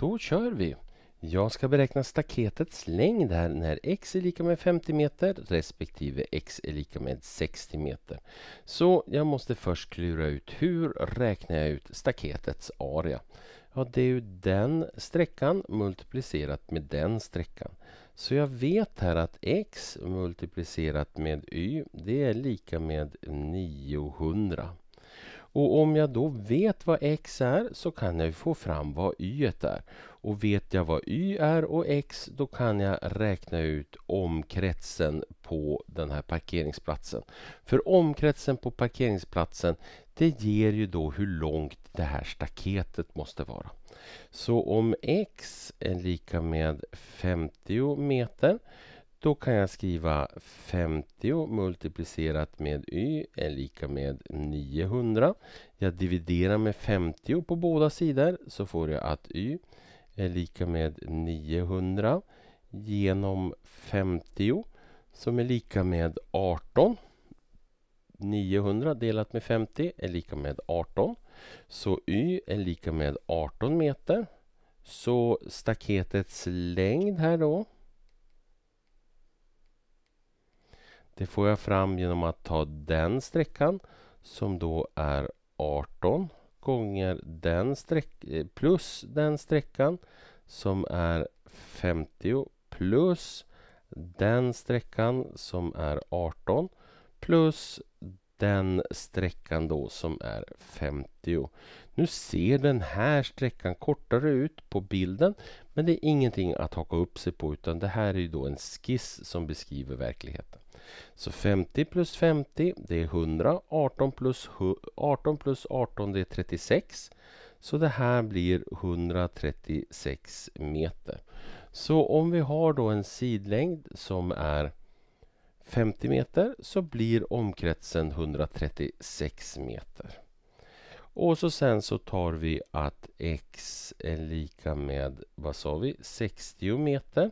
Då kör vi! Jag ska beräkna staketets längd här när x är lika med 50 meter respektive x är lika med 60 meter. Så jag måste först klura ut hur räknar jag ut staketets area? Ja, det är ju den sträckan multiplicerat med den sträckan. Så jag vet här att x multiplicerat med y, det är lika med 900. Och om jag då vet vad x är så kan jag få fram vad y är. Och vet jag vad y är och x då kan jag räkna ut omkretsen på den här parkeringsplatsen. För omkretsen på parkeringsplatsen det ger ju då hur långt det här staketet måste vara. Så om x är lika med 50 meter då kan jag skriva 50 multiplicerat med y är lika med 900. Jag dividerar med 50 på båda sidor så får jag att y är lika med 900 genom 50 som är lika med 18. 900 delat med 50 är lika med 18. Så y är lika med 18 meter. Så staketets längd här då Det får jag fram genom att ta den sträckan som då är 18 gånger den sträck eh, plus den sträckan som är 50 plus den sträckan som är 18 plus den sträckan då som är 50. Nu ser den här sträckan kortare ut på bilden men det är ingenting att haka upp sig på utan det här är ju då en skiss som beskriver verkligheten. Så 50 plus 50 det är 100. 18 plus, 18 plus 18 det är 36. Så det här blir 136 meter. Så om vi har då en sidlängd som är 50 meter så blir omkretsen 136 meter. Och så sen så tar vi att x är lika med, vad sa vi, 60 meter.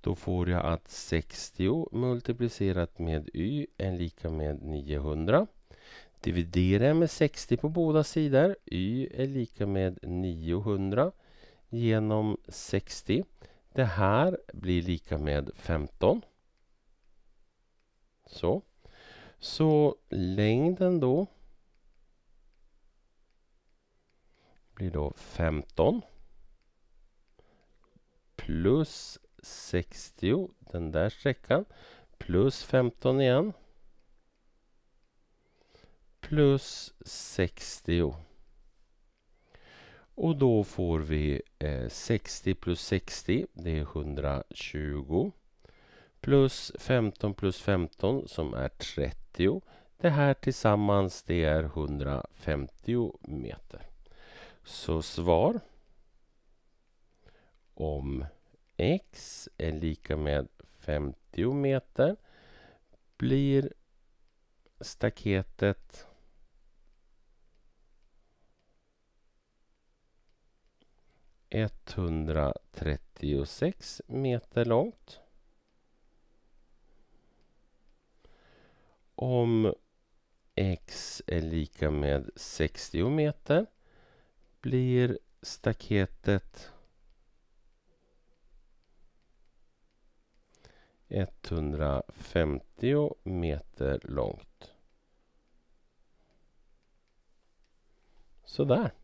Då får jag att 60 multiplicerat med y är lika med 900. Dividerar jag med 60 på båda sidor, y är lika med 900 genom 60. Det här blir lika med 15. Så. Så längden då blir då 15 plus 60 den där sträckan plus 15 igen plus 60 och då får vi 60 eh, plus 60 det är 120 plus 15 plus 15 som är 30 det här tillsammans det är 150 meter så svar om x är lika med 50 meter blir staketet etthundratrettiosex meter långt. Om x är lika med 60 meter blir staketet 150 meter långt. Sådär.